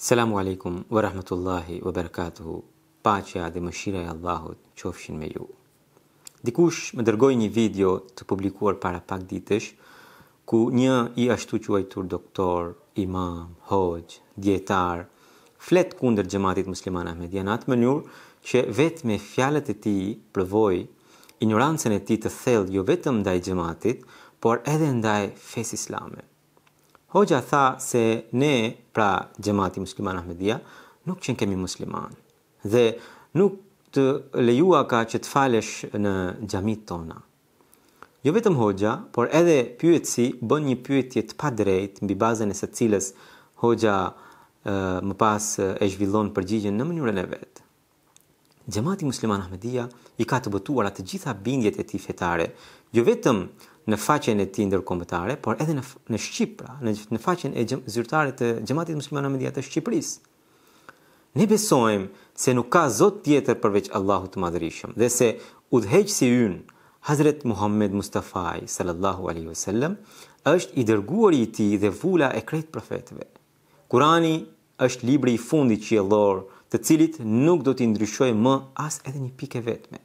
Selamu alaikum wa rahmatullahi wa barakatuhu. Paqja dhe mëshira e Allahut qofshin me ju. Dikush më dërgoi një video të publikuar para pak ditësh ku një i ashtu quajtur doktor, imam, hoj, dietar flet kundër Gjematit musliman Ahmedia më njur që vetëm me fjalët e tij provoi ignorancën e tij të thellë jo vetëm ndaj Gjematit por edhe ndaj fesë Islamet Hoxha tha se ne, pra gjemati musliman Ahmedia, nuk qenë kemi musliman. Dhe nuk të lejua ka që të falesh në gjamit tona. Jo vetëm Hoxha, por edhe pyetësi bën një pyetje të padrejt mbi bazën e se cilës Hoxha më pas e zhvillon përgjigjen në mënyrën e vet. Gjemati musliman Ahmedia i ka të botuar atë gjitha bindjet e tij fetare, jo vetëm në faqen e tij ndërkombëtare, por edhe në në Shqip, pra, në në faqen e gjem, zyrtare të xhamatit musliman në të Shqipërisë. Ne besojmë se nuk ka Zot tjetër përveç Allahut të Madhërisëm dhe se udhëheqësi ynë Hazret Muhammed Mustafa sallallahu alaihi wasallam është i dërguari i tij dhe vula e krejt profetëve. Kurani është libri i fundit qiellor, të cilit nuk do të ndryshojë më as edhe një pikë vetme.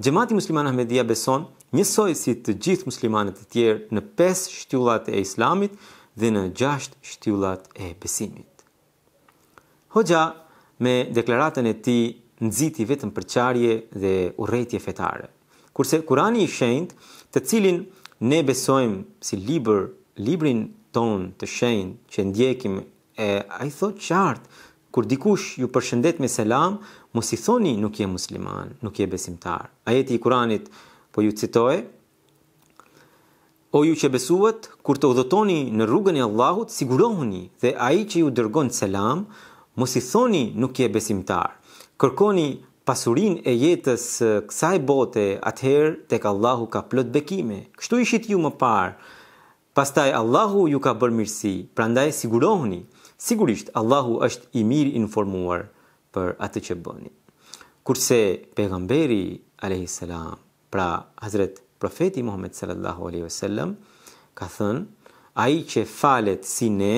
Xhamati musliman Ahmedia beson se njësoj si të gjithë muslimanët e tjerë në 5 shtyllat e islamit dhe në 6 shtyllat e besimit. Hoxha, me deklaratën e ti, nëziti vetëm përqarje dhe uretje fetare. Kurse kurani i shenjt, të cilin ne besojmë si liber, librin ton të shenjt që ndjekim e a i thot qartë, kur dikush ju përshëndet me selam, mos i thoni nuk je musliman, nuk je besimtar. Ajeti i kuranit të po ju citoj. O ju që besuat, kur të udhëtoni në rrugën e Allahut, sigurohuni dhe ai që ju dërgon selam, mos i thoni nuk je besimtar. Kërkoni pasurin e jetës kësaj bote, atëherë tek Allahu ka plot bekime. Kështu ishit ju më parë. Pastaj Allahu ju ka bërë mirësi, prandaj sigurohuni. Sigurisht Allahu është i mirë informuar për atë që bëni. Kurse pejgamberi alayhis salam Pra, Hazret Profeti Muhammed sallallahu alaihi wasallam ka thënë, ai që falet si ne,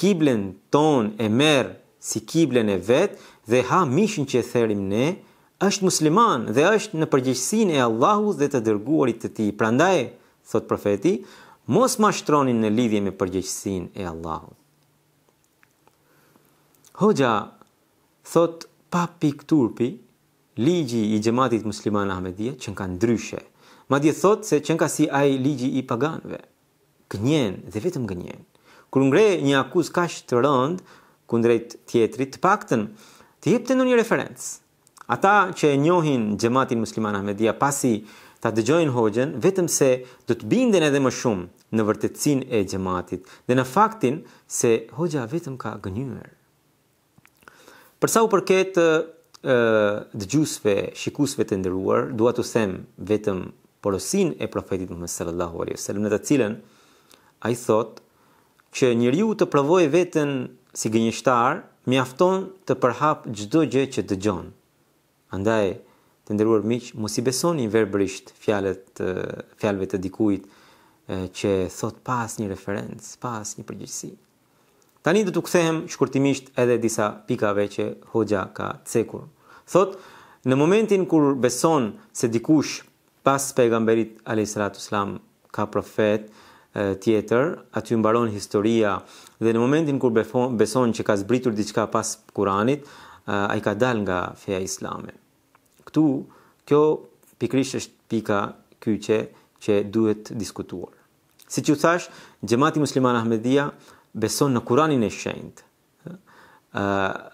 kiblën ton e merr si kiblën e vet dhe ha mishin që therim ne, është musliman dhe është në përgjegjësinë e Allahut dhe të dërguarit të tij. Prandaj, thot profeti, mos mashtronin në lidhje me përgjegjësinë e Allahut. Hoxha thot pa pikturpi, ligji i gjematit musliman Ahmedia që ndryshe. Ma dje thot se që si aj ligji i paganve. Gënjen dhe vetëm gënjen. Kër ngre një akuz kash të rënd, kundrejt tjetrit, të pakten, të jep të në një referencë. Ata që e njohin gjematin musliman Ahmedia pasi ta dëgjojnë hoxën, vetëm se do të binden edhe më shumë në vërtetësin e gjematit dhe në faktin se hoxha vetëm ka gënyër. Përsa u përket dëgjusve, shikusve të ndëruar, duat të them vetëm porosin e profetit Muhammed sallallahu alaihi wasallam, në të cilën ai thotë që njeriu të provojë veten si gënjeshtar, mjafton të përhap çdo gjë që dëgjon. Andaj, të nderuar miq, mos i besoni verbërisht fjalët fjalëve të dikujt që thot pas një referencë, pas një përgjegjësi. Tani do të kthehem shkurtimisht edhe disa pikave që hoxha ka cekur. Thot, në momentin kur beson se dikush pas pejgamberit a.s. ka profet tjetër, aty mbaron historia dhe në momentin kur beson që ka zbritur diçka pas kuranit, a i ka dal nga feja islame. Këtu, kjo pikrisht është pika kyqe që duhet diskutuar. Si që thash, gjemati musliman Ahmedia, beson në Kur'anin e shenjt. ë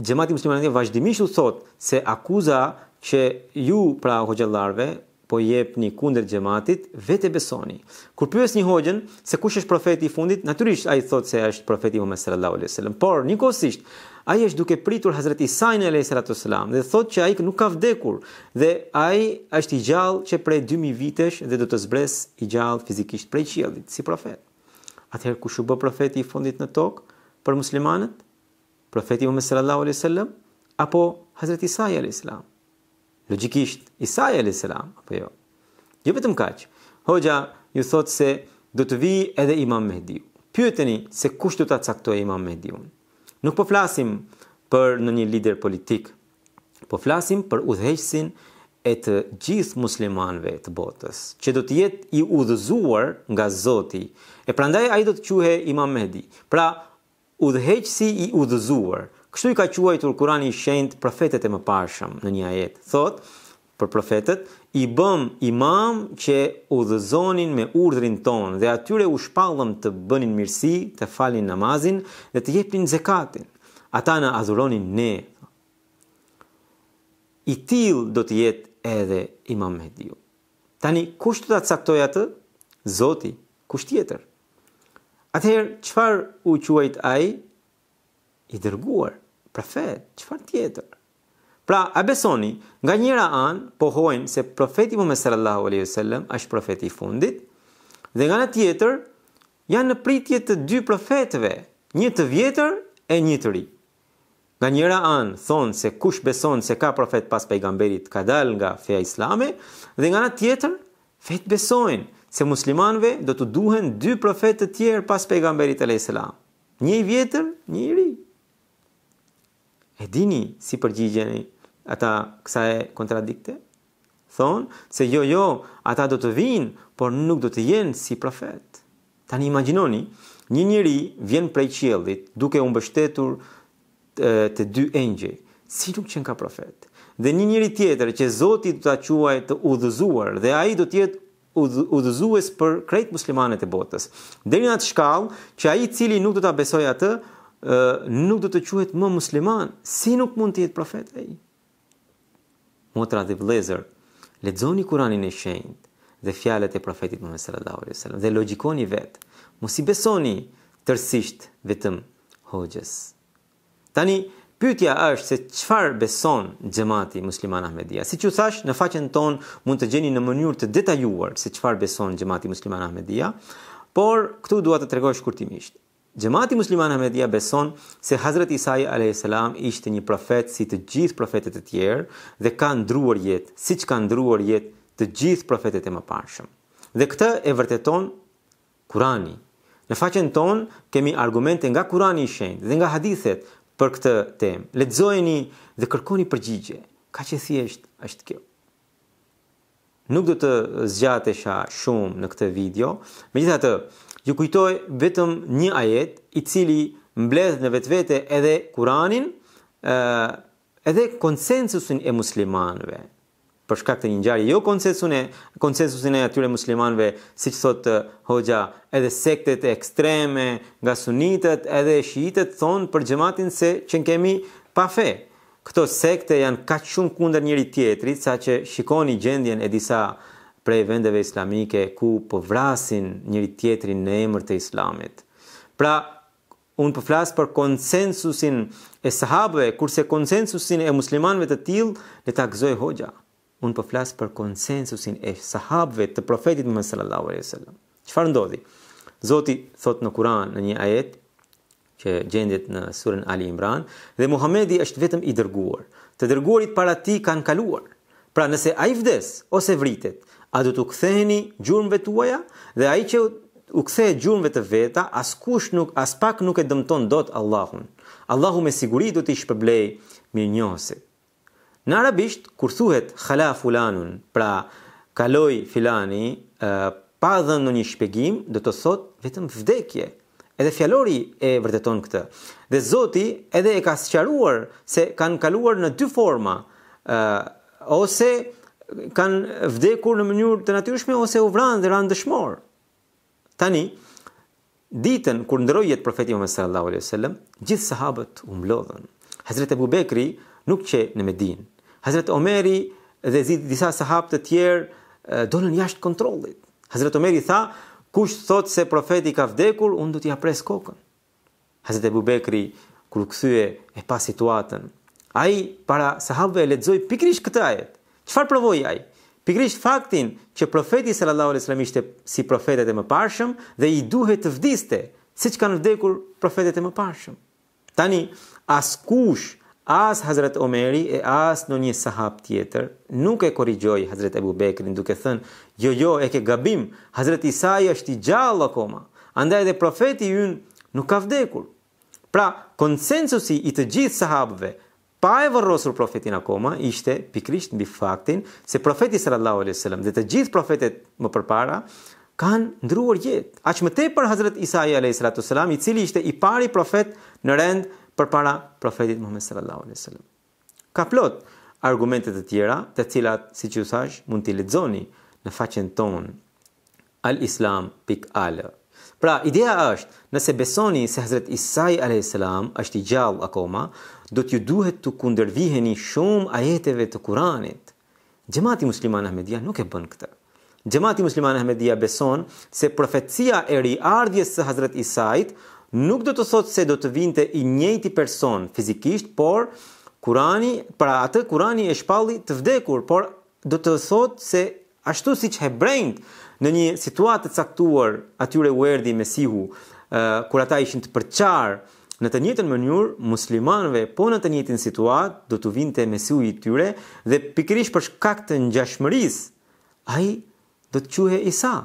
Jemaati musliman ndje vazhdimisht u thot se akuza që ju pra hoxhallarve po jepni kundër xhamatit, vetë besoni. Kur pyes një hoxhën se kush është profeti i fundit, natyrisht ai thot se është profeti Muhammed sallallahu alaihi wasallam, por nikosisht ai është duke pritur Hazreti Isajin alayhi salatu wasalam dhe thot që ai nuk ka vdekur dhe ai është i gjallë që prej 2000 vitesh dhe do të zbresë i gjallë fizikisht prej qiellit si profet. Atëherë kush u bë profeti i fundit në tokë për muslimanët? Profeti Muhammed sallallahu alaihi wasallam apo Hazreti Isa alayhi salam? Logjikisht Isa alayhi salam apo jo? Jo vetëm kaç. Hoxha ju thotë se do të vi edhe Imam Mehdi. Pyeteni se kush do ta caktojë Imam Mehdiun. Nuk po flasim për në një lider politik. Po flasim për udhëheqësin e të gjithë muslimanëve të botës, që do të jetë i udhëzuar nga Zoti. E prandaj ai do të quhet Imam Mehdi. Pra, udhëheqsi i udhëzuar. Kështu i ka quajtur Kurani i Shenjtë profetët e mëparshëm në një ajet. Thot për profetët, i bëm imam që udhëzonin me urdhrin tonë dhe atyre u shpallëm të bënin mirësi, të falin namazin dhe të jepin zakatin. Ata na adhuronin ne, i tillë do të jetë edhe Imam Mehdiu. Tani kush do ta caktoj atë? Zoti, kush tjetër? Atëherë çfarë u quajt ai? I dërguar, profet, çfarë tjetër? Pra, a besoni, nga njëra anë pohojnë se profeti Muhammed sallallahu alaihi wasallam është profeti i fundit, dhe nga ana tjetër janë në pritje të dy profetëve, një të vjetër e një të ri. Nga njëra anë thonë se kush beson se ka profet pas pejgamberit ka dal nga feja islame, dhe nga tjetër fejt besojnë se muslimanve do të duhen dy profet të tjerë pas pejgamberit e selam. Një i vjetër, një i ri. E dini si përgjigjeni ata kësa e kontradikte? Thonë se jo, jo, ata do të vinë, por nuk do të jenë si profet. Tani imaginoni, një njëri vjen prej qjellit duke unë bështetur nështë të dy engjëj, si nuk qenë ka profet. Dhe një njëri tjetër që Zoti do ta quajë të udhëzuar dhe ai do të jetë udhëzues për krejt muslimanët e botës. Deri në atë shkallë që ai i cili nuk do ta besoj atë, nuk do të quhet më musliman, si nuk mund të jetë profet Motra dhe vlezër lexoni Kur'anin e shenjtë dhe fjalët e profetit Muhammed sallallahu alaihi wasallam dhe logjikoni vet. Mos i besoni tërsisht vetëm hoxhës. Tani pyetja është se çfarë beson xhamati musliman Ahmedia. Siç u thash, në faqen ton mund të gjeni në mënyrë të detajuar se çfarë beson xhamati musliman Ahmedia, por këtu dua të tregoj shkurtimisht. Xhamati musliman Ahmedia beson se Hazrat Isa alayhis salam ishte një profet si të gjithë profetët e tjerë dhe ka ndruar jetë siç ka ndruar jetë të gjithë profetët e mëparshëm. Dhe këtë e vërteton Kurani. Në faqen ton kemi argumente nga Kurani i shenjtë dhe nga hadithet për këtë temë. Lexojeni dhe kërkoni përgjigje. Ka që thjesht është kjo. Nuk do të zgjatesha shumë në këtë video. Megjithatë, ju kujtoj vetëm një ajet i cili mbledh në vetvete edhe Kur'anin, ëh, edhe konsensusin e muslimanëve për shkak të një ngjarje jo konsensusin konsensusi e atyre muslimanëve siç thot eh, Hoxha edhe sektet ekstreme nga sunitët edhe shiitët thonë për xhamatin se që kemi pa fe këto sekte janë kaq shumë kundër njëri tjetrit saqë shikoni gjendjen e disa prej vendeve islamike ku po vrasin njëri tjetrin në emër të islamit. Pra, unë po flas për konsensusin e sahabëve, kurse konsensusin e muslimanëve të tillë le ta gëzoj hoxha unë po flas për konsensusin e sahabëve të profetit Muhammed sallallahu alaihi wasallam. Çfarë ndodhi? Zoti thot në Kur'an në një ajet që gjendet në surën Ali Imran dhe Muhamedi është vetëm i dërguar. Të dërguarit para ti kanë kaluar. Pra nëse ai vdes ose vritet, a do të ktheheni gjurmëve tuaja? Dhe ai që u kthe gjurmëve të veta, askush nuk as pak nuk e dëmton dot Allahun. Allahu me siguri do t'i shpëblej mirënjohësit. Në arabisht, kur thuhet khala fulanun, pra kaloi filani, e, pa dhënë në një shpegim, dhe të thot vetëm vdekje. Edhe fjalori e vërteton këtë. Dhe Zoti edhe e ka sqaruar se kanë kaluar në dy forma, ose kanë vdekur në mënyrë të natyrshme ose u vranë dhe ranë dëshmor. Tani, ditën kur ndroi jet profeti Muhammed sallallahu alaihi wasallam, gjithë sahabët u mblodhën. Hazrat Abu Bekri nuk qe në Medinë. Hazreti Omeri dhe zi disa sahabë të tjerë donën jashtë kontrollit. Hazreti Omeri tha, kush thot se profeti ka vdekur, unë do t'i pres kokën. Hazreti Abu Bekri kur kthye e pa situatën, ai para sahabëve lexoi pikrisht këtë ajet. Çfarë provoi ai? Pikrisht faktin që profeti sallallahu alajhi wasallam ishte si profetët e mëparshëm dhe i duhet të vdiste siç kanë vdekur profetët e mëparshëm. Tani askush As Hazret Omeri e as në një sahab tjetër nuk e korrigjoi Hazret Ebu Bekrin duke thënë, "Jo, jo, e ke gabim. Hazret Isai është i gjallë akoma. Andaj dhe profeti ynë nuk ka vdekur." Pra, konsensusi i të gjithë sahabëve pa e vërrosur profetin akoma ishte pikrisht në faktin se profeti sallallahu alaihi wasallam dhe të gjithë profetet më përpara kanë ndruar jetë. Aq më tepër Hazret Isai alayhi salatu wasalam, i cili ishte i pari profet në rend për para profetit Muhammed sallallahu alaihi wasallam. Ka plot argumente të tjera, të cilat, si që thash, mund t'i lexoni në faqen ton alislam.al. Pra, ideja është, nëse besoni se Hazrat Isa a.s. salam është i gjallë akoma, do t'ju duhet të kundërviheni shumë ajeteve të Kuranit. Jemaati muslimane Ahmedia nuk e bën këtë. Jemaati muslimane Ahmedia beson se profecia e ri riardhjes së Hazrat Isait nuk do të thotë se do të vinte i njëjti person fizikisht, por Kurani, pra atë Kurani e shpalli të vdekur, por do të thotë se ashtu siç hebrejt në një situatë të caktuar atyre u erdhi Mesihu, ë uh, kur ata ishin të përçar në të njëjtën mënyrë muslimanëve, po në të njëjtin situatë do të vinte Mesihu i tyre dhe pikërisht për shkak të ngjashmërisë, ai do të quhej Isa,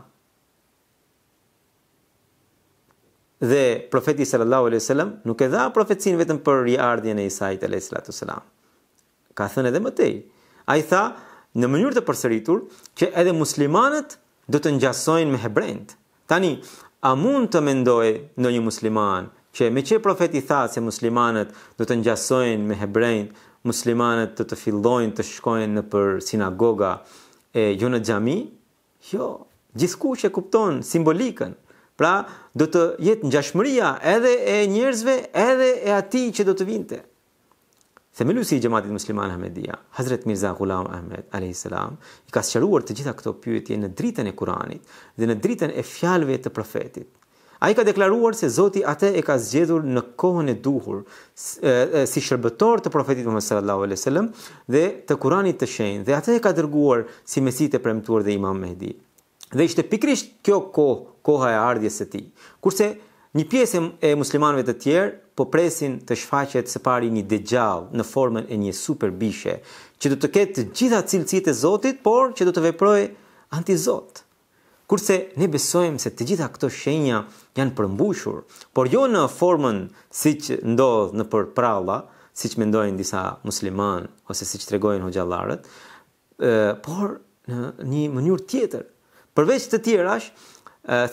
dhe profeti sallallahu alaihi wasallam nuk e dha profecin vetëm për riardhjen e Isait alayhi salatu wasalam. Ka thënë edhe më tej. Ai tha në mënyrë të përsëritur që edhe muslimanët do të ngjasojnë me hebrejt. Tani, a mund të mendoj në një musliman që me që profeti tha se muslimanët do të ngjasojnë me hebrejt, muslimanët do të fillojnë të shkojnë në për sinagoga e jo në gjami? Jo, gjithku që kupton simbolikën, Pra, do të jetë ngjashmëria edhe e njerëzve, edhe e atij që do të vinte. Themelusi i xhamatit musliman Ahmedia, Hazrat Mirza Ghulam Ahmed alayhis salam, i ka sqaruar të gjitha këto pyetje në dritën e Kuranit dhe në dritën e fjalëve të profetit. Ai ka deklaruar se Zoti atë e ka zgjedhur në kohën e duhur si shërbëtor të profetit Muhammed sallallahu alaihi wasallam dhe të Kuranit të shenjtë dhe atë e ka dërguar si mesit të premtuar dhe Imam Mehdi Dhe ishte pikrisht kjo kohë, koha e ardhjes së tij. Kurse një pjesë e muslimanëve të tjerë po presin të shfaqet së pari një dexhall në formën e një superbishe, që do të ketë të gjitha cilësitë e Zotit, por që do të veprojë anti-Zot. Kurse ne besojmë se të gjitha këto shenja janë përmbushur, por jo në formën si që ndodh në përpralla, si që mendojnë disa musliman, ose si që tregojnë hoxalarët, por në një mënyrë tjetër, Përveç të tjerash,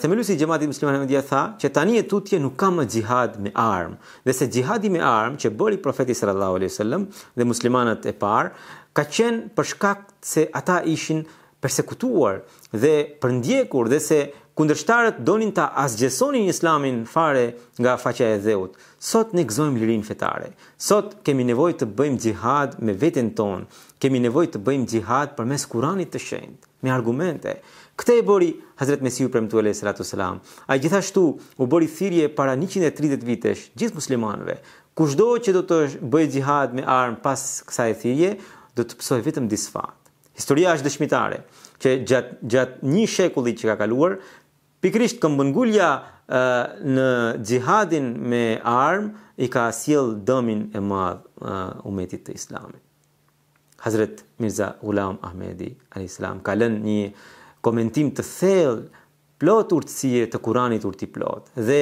themelusi i xhamatit musliman Ahmedia tha që tani e tutje nuk ka më xihad me armë, dhe se xihadi me armë që bëri profeti sallallahu alaihi wasallam dhe muslimanat e parë ka qenë për shkak se ata ishin përsekutuar dhe përndjekur dhe se kundërshtarët donin ta asgjësonin Islamin fare nga faqja e dheut. Sot ne gëzojmë lirin fetare. Sot kemi nevojë të bëjmë xihad me veten tonë. Kemi nevojë të bëjmë xihad përmes Kuranit të Shenjtë, me argumente. Këte e bori Hazret Mesiu për mëtu e lejë sëratu selam. A gjithashtu u bori thirje para 130 vitesh gjithë muslimanve. Kushdo që do të bëjë gjihad me armë pas kësaj thirje, do të pësoj vitëm disfat. Historia është dëshmitare që gjatë gjat një shekulli që ka kaluar, pikrisht këmbëngulja uh, në gjihadin me armë i ka siel dëmin e madhë uh, umetit të islamit. Hazret Mirza Ghulam Ahmedi, a.s. ka lënë një komentim të thellë plot urtësie të Kuranit urti plot. Dhe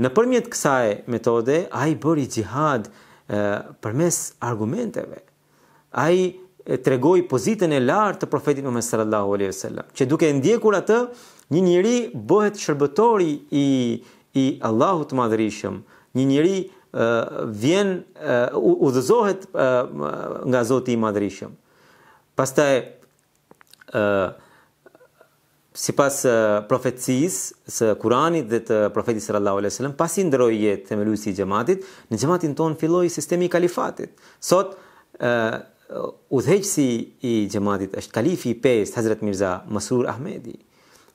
në përmjet kësaj metode, a i bëri gjihad përmes argumenteve. A i tregoj pozitën e lartë të profetit Muhammed sallallahu alaihi wasallam, që duke ndjekur atë, një njëri bëhet shërbëtori i i Allahut të Një njëri uh, vjen uh, udhëzohet uh, nga Zoti i Madhërisëm. Pastaj e, uh, si pas uh, profetësis së Kuranit dhe të profetit sallallahu alaihi sallam, pas i ndëroj jetë të i gjematit, në gjematin tonë filloj sistemi i kalifatit. Sot, uh, udhejqësi i gjematit është kalifi i pes, Hazret Mirza Masur Ahmedi.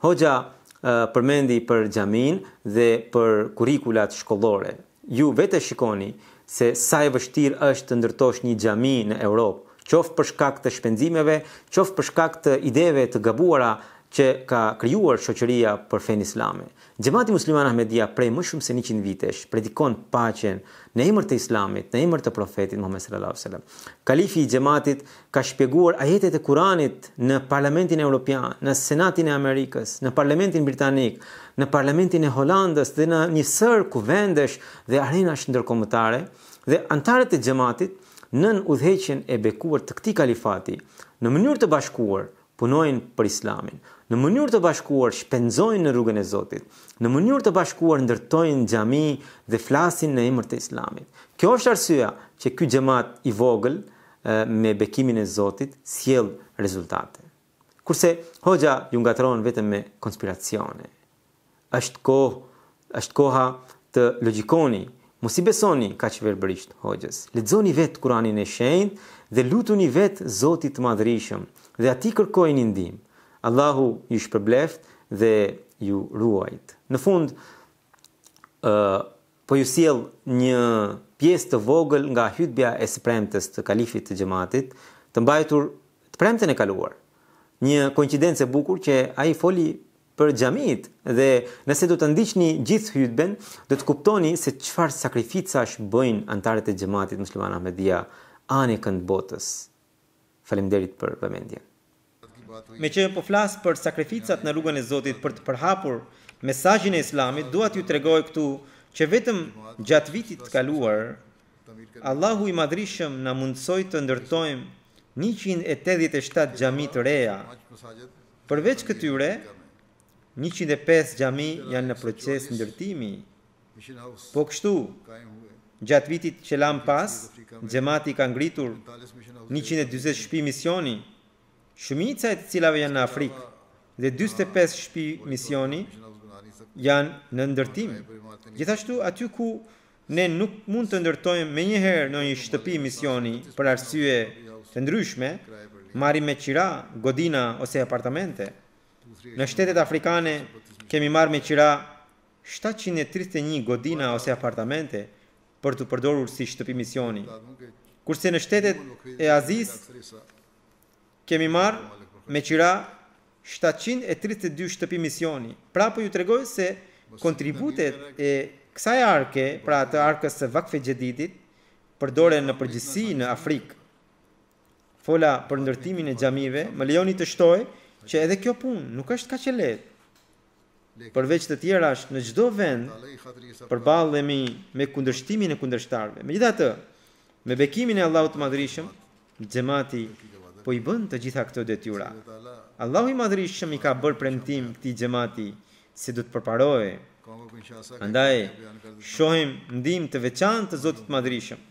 Hoxha uh, përmendi për gjamin dhe për kurikulat shkollore. Ju vete shikoni se sa e vështir është të ndërtosh një gjami në Europë, qoftë për shkak të shpenzimeve, qoftë për shkak të ideve të gabuara që ka krijuar shoqëria për fen islamë. Xhamati Musliman Ahmedia prej më shumë se 100 vitesh predikon paqen në emër të Islamit, në emër të Profetit Muhammed sallallahu alaihi wasallam. Kalifi i xhamatit ka shpjeguar ajetet e Kuranit në Parlamentin Evropian, në Senatin e Amerikës, në Parlamentin Britanik, në Parlamentin e Holandës dhe në një sër kuvendesh dhe arenash ndërkombëtare dhe antarët e xhamatit nën udhëheqjen e bekuar të këtij kalifati në mënyrë të bashkuar punojnë për islamin, në mënyrë të bashkuar shpenzojnë në rrugën e Zotit, në mënyrë të bashkuar ndërtojnë gjami dhe flasin në emër të islamit. Kjo është arsyeja që ky gjemat i vogël me bekimin e Zotit sjell rezultate. Kurse hoxha ju ngatron vetëm me konspiracione. Është kohë, është koha të logjikoni, mos i besoni kaq verbërisht hoxhës. Lexoni vetë Kur'anin e shenjtë dhe lutuni vetë Zotit të madhërishëm, dhe aty kërkojini ndihmë. Allahu ju shpërbleft dhe ju ruajt. Në fund, ë uh, po ju sjell një pjesë të vogël nga hutbja e spremtës të kalifit të gjematit, të mbajtur të premten e kaluar. Një koincidencë e bukur që ai foli për gjamit, dhe nëse do të ndiqni gjithë hutben, do të kuptoni se çfarë sakrificash bëjnë anëtarët e xhamatit muslimana media ani kënd botës. Falemderit për vëmendjen. Me që po flasë për sakrificat në rrugën e Zotit për të përhapur mesazhin e Islamit, dua t'ju tregoj këtu që vetëm gjatë vitit të kaluar Allahu i madrishëm na mundsoi të ndërtojmë 187 xhami të reja. Përveç këtyre, 105 xhami janë në proces ndërtimi. Po kështu, Gjatë vitit që lam pas, gjemati ka ngritur 120 shpi misioni, shumica e të cilave janë në Afrikë, dhe 25 shpi misioni janë në ndërtim. Gjithashtu aty ku ne nuk mund të ndërtojmë me njëherë në një shtëpi misioni për arsye të ndryshme, marim me qira, godina ose apartamente. Në shtetet afrikane kemi marim me qira 731 godina ose apartamente, për të përdorur si shtëpi misioni. Kurse në shtetet e Aziz, kemi marë me qira 732 shtëpi misioni. Pra po ju tregoj se kontributet e kësaj arke, pra të arkës së vakfe gjeditit, përdore në përgjësi në Afrikë. Fola për ndërtimin e gjamive, më lejoni të shtoj që edhe kjo punë nuk është ka që letë përveç të tjera është në gjdo vend përbalemi me kundërshtimin e kundërshtarve. Me gjitha të, me bekimin e Allahut madrishëm, gjemati po i bënd të gjitha këto dhe tjura. Allahut madrishëm i ka bërë premtim këti gjemati si du të përparojë. Andaj, shohim ndim të veçan të zotit madrishëm.